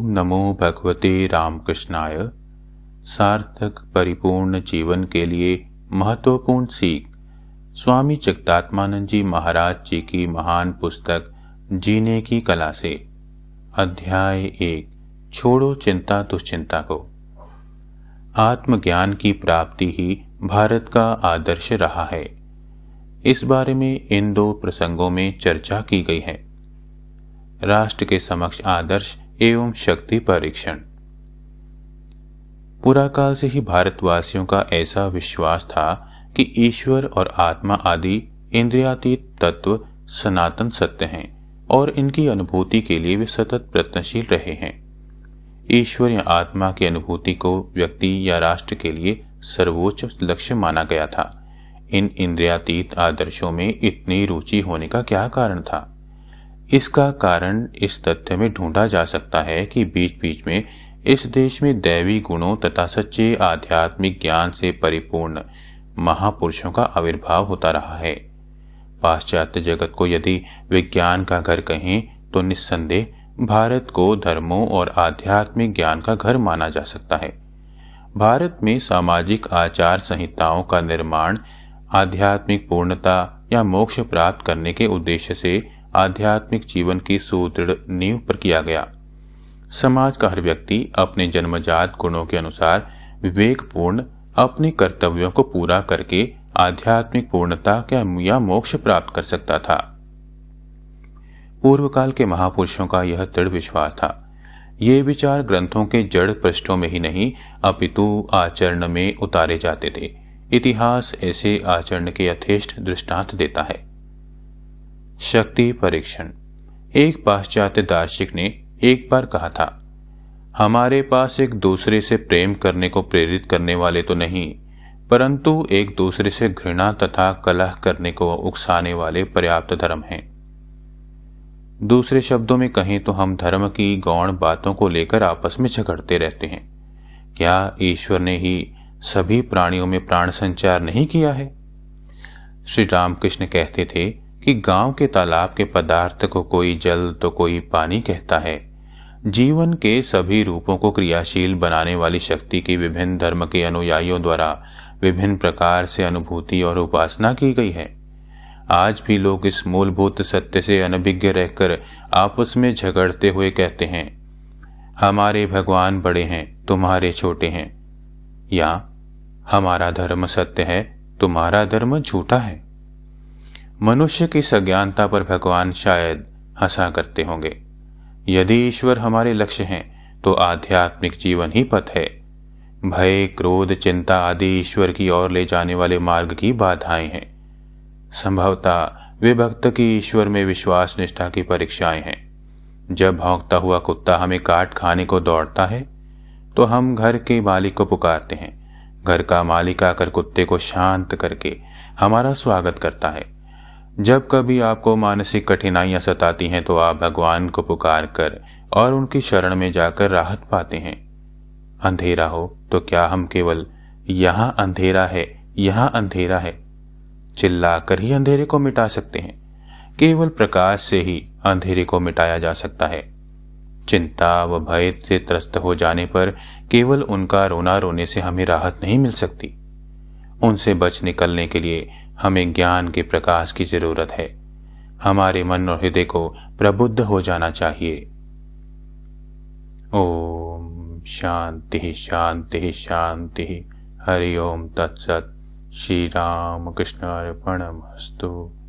ओम नमो भगवते रामकृष्णाय सार्थक परिपूर्ण जीवन के लिए महत्वपूर्ण सीख स्वामी चित्तात्मानंद जी महाराज जी की महान पुस्तक जीने की कला से अध्याय एक छोड़ो चिंता दुश्चिंता को आत्मज्ञान की प्राप्ति ही भारत का आदर्श रहा है इस बारे में इन दो प्रसंगों में चर्चा की गई है राष्ट्र के समक्ष आदर्श एवं शक्ति परीक्षण पुराकाल से ही भारतवासियों का ऐसा विश्वास था कि ईश्वर और आत्मा आदि इंद्रियातीत तत्व सनातन सत्य हैं और इनकी अनुभूति के लिए वे सतत प्रयत्नशील रहे हैं ईश्वर या आत्मा की अनुभूति को व्यक्ति या राष्ट्र के लिए सर्वोच्च लक्ष्य माना गया था इन इंद्रियातीत आदर्शों में इतनी रुचि होने का क्या कारण था इसका कारण इस तथ्य में ढूंढा जा सकता है कि बीच बीच में इस देश में दैवी गुणों तथा सच्चे आध्यात्मिक ज्ञान से परिपूर्ण महापुरुषों का आविर्भाव होता रहा है पाश्चात्य जगत को यदि विज्ञान का घर कहें तो निस्संदेह भारत को धर्मों और आध्यात्मिक ज्ञान का घर माना जा सकता है भारत में सामाजिक आचार संहिताओं का निर्माण आध्यात्मिक पूर्णता या मोक्ष प्राप्त करने के उद्देश्य से आध्यात्मिक जीवन की सुदृढ़ नींव पर किया गया समाज का हर व्यक्ति अपने जन्मजात गुणों के अनुसार विवेकपूर्ण अपने कर्तव्यों को पूरा करके आध्यात्मिक पूर्णता या मोक्ष प्राप्त कर सकता था पूर्व काल के महापुरुषों का यह दृढ़ विश्वास था ये विचार ग्रंथों के जड़ पृष्ठों में ही नहीं अपितु आचरण में उतारे जाते थे इतिहास ऐसे आचरण के यथेष्ट दृष्टांत देता है शक्ति परीक्षण एक पाश्चात्य दार्शनिक ने एक बार कहा था हमारे पास एक दूसरे से प्रेम करने को प्रेरित करने वाले तो नहीं परंतु एक दूसरे से घृणा तथा कलह करने को उकसाने वाले पर्याप्त धर्म हैं दूसरे शब्दों में कहें तो हम धर्म की गौण बातों को लेकर आपस में झगड़ते रहते हैं क्या ईश्वर ने ही सभी प्राणियों में प्राण संचार नहीं किया है श्री रामकृष्ण कहते थे कि गांव के तालाब के पदार्थ को कोई जल तो कोई पानी कहता है जीवन के सभी रूपों को क्रियाशील बनाने वाली शक्ति की विभिन्न धर्म के अनुयायियों द्वारा विभिन्न प्रकार से अनुभूति और उपासना की गई है आज भी लोग इस मूलभूत सत्य से अनभिज्ञ रहकर आपस में झगड़ते हुए कहते हैं हमारे भगवान बड़े हैं तुम्हारे छोटे हैं या हमारा धर्म सत्य है तुम्हारा धर्म झूठा है मनुष्य की सज्ञानता पर भगवान शायद हंसा करते होंगे यदि ईश्वर हमारे लक्ष्य हैं तो आध्यात्मिक जीवन ही पथ है भय क्रोध चिंता आदि ईश्वर की ओर ले जाने वाले मार्ग की बाधाएं हैं संभवतः वे भक्त की ईश्वर में विश्वास निष्ठा की परीक्षाएं हैं जब भौंकता हुआ कुत्ता हमें काट खाने को दौड़ता है तो हम घर के मालिक को पुकारते हैं घर का मालिक आकर कुत्ते को शांत करके हमारा स्वागत करता है जब कभी आपको मानसिक कठिनाइयां सताती हैं तो आप भगवान को पुकार कर और उनकी शरण में जाकर राहत पाते हैं अंधेरा हो तो क्या हम केवल यहां अंधेरा है यहां अंधेरा है चिल्लाकर ही अंधेरे को मिटा सकते हैं केवल प्रकाश से ही अंधेरे को मिटाया जा सकता है चिंता व भय से त्रस्त हो जाने पर केवल उनका रोना रोने से हमें राहत नहीं मिल सकती उनसे बच निकलने के लिए हमें ज्ञान के प्रकाश की जरूरत है हमारे मन और हृदय को प्रबुद्ध हो जाना चाहिए ओम शांति शांति शांति हरि ओम तत्सत श्री राम कृष्ण अर्पणमस्तु